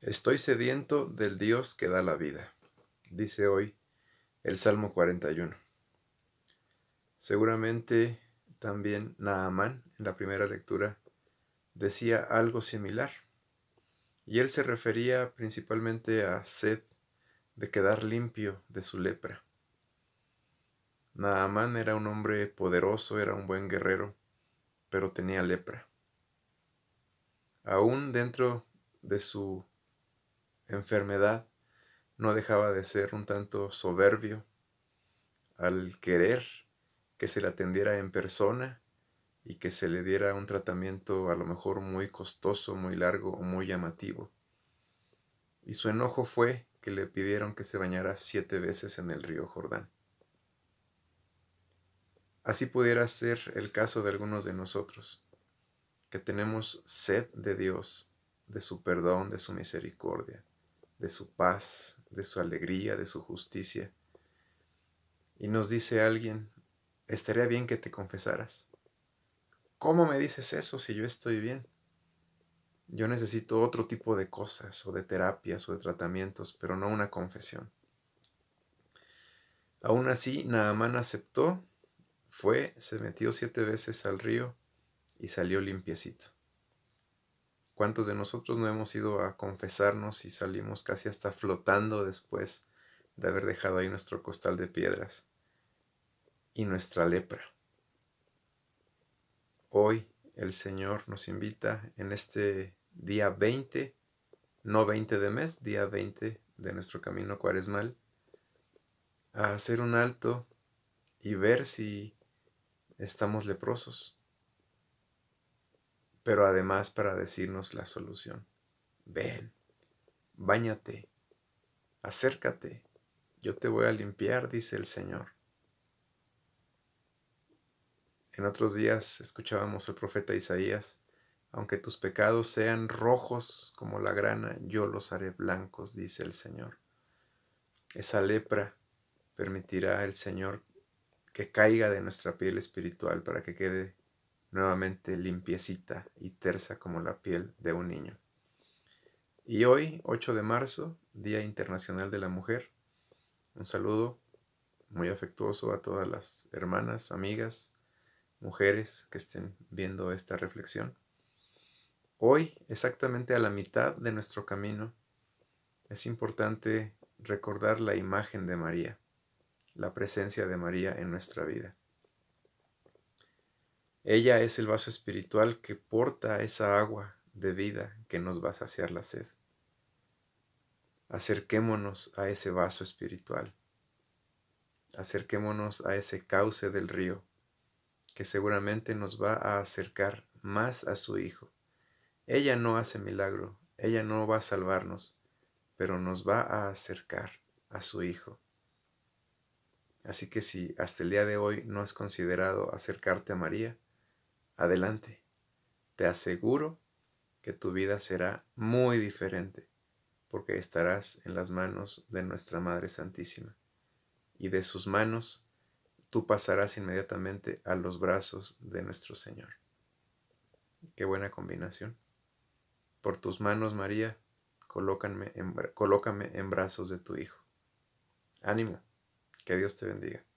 Estoy sediento del Dios que da la vida, dice hoy el Salmo 41. Seguramente también Naamán en la primera lectura decía algo similar, y él se refería principalmente a sed de quedar limpio de su lepra. Naamán era un hombre poderoso, era un buen guerrero, pero tenía lepra. Aún dentro de su enfermedad no dejaba de ser un tanto soberbio al querer que se le atendiera en persona y que se le diera un tratamiento a lo mejor muy costoso, muy largo o muy llamativo. Y su enojo fue que le pidieron que se bañara siete veces en el río Jordán. Así pudiera ser el caso de algunos de nosotros, que tenemos sed de Dios, de su perdón, de su misericordia, de su paz, de su alegría, de su justicia. Y nos dice alguien, estaría bien que te confesaras. ¿Cómo me dices eso si yo estoy bien? Yo necesito otro tipo de cosas o de terapias o de tratamientos, pero no una confesión. Aún así, Naamán aceptó, fue, se metió siete veces al río y salió limpiecito. ¿Cuántos de nosotros no hemos ido a confesarnos y salimos casi hasta flotando después de haber dejado ahí nuestro costal de piedras y nuestra lepra? Hoy el Señor nos invita en este día 20, no 20 de mes, día 20 de nuestro camino cuaresmal, a hacer un alto y ver si estamos leprosos pero además para decirnos la solución. Ven, báñate, acércate, yo te voy a limpiar, dice el Señor. En otros días escuchábamos al profeta Isaías, aunque tus pecados sean rojos como la grana, yo los haré blancos, dice el Señor. Esa lepra permitirá el Señor que caiga de nuestra piel espiritual para que quede nuevamente limpiecita y tersa como la piel de un niño. Y hoy, 8 de marzo, Día Internacional de la Mujer, un saludo muy afectuoso a todas las hermanas, amigas, mujeres que estén viendo esta reflexión. Hoy, exactamente a la mitad de nuestro camino, es importante recordar la imagen de María, la presencia de María en nuestra vida. Ella es el vaso espiritual que porta esa agua de vida que nos va a saciar la sed. Acerquémonos a ese vaso espiritual. Acerquémonos a ese cauce del río que seguramente nos va a acercar más a su Hijo. Ella no hace milagro, ella no va a salvarnos, pero nos va a acercar a su Hijo. Así que si hasta el día de hoy no has considerado acercarte a María, adelante. Te aseguro que tu vida será muy diferente porque estarás en las manos de nuestra Madre Santísima. Y de sus manos tú pasarás inmediatamente a los brazos de nuestro Señor. Qué buena combinación. Por tus manos, María, colócame en, colócame en brazos de tu Hijo. Ánimo. Que Dios te bendiga.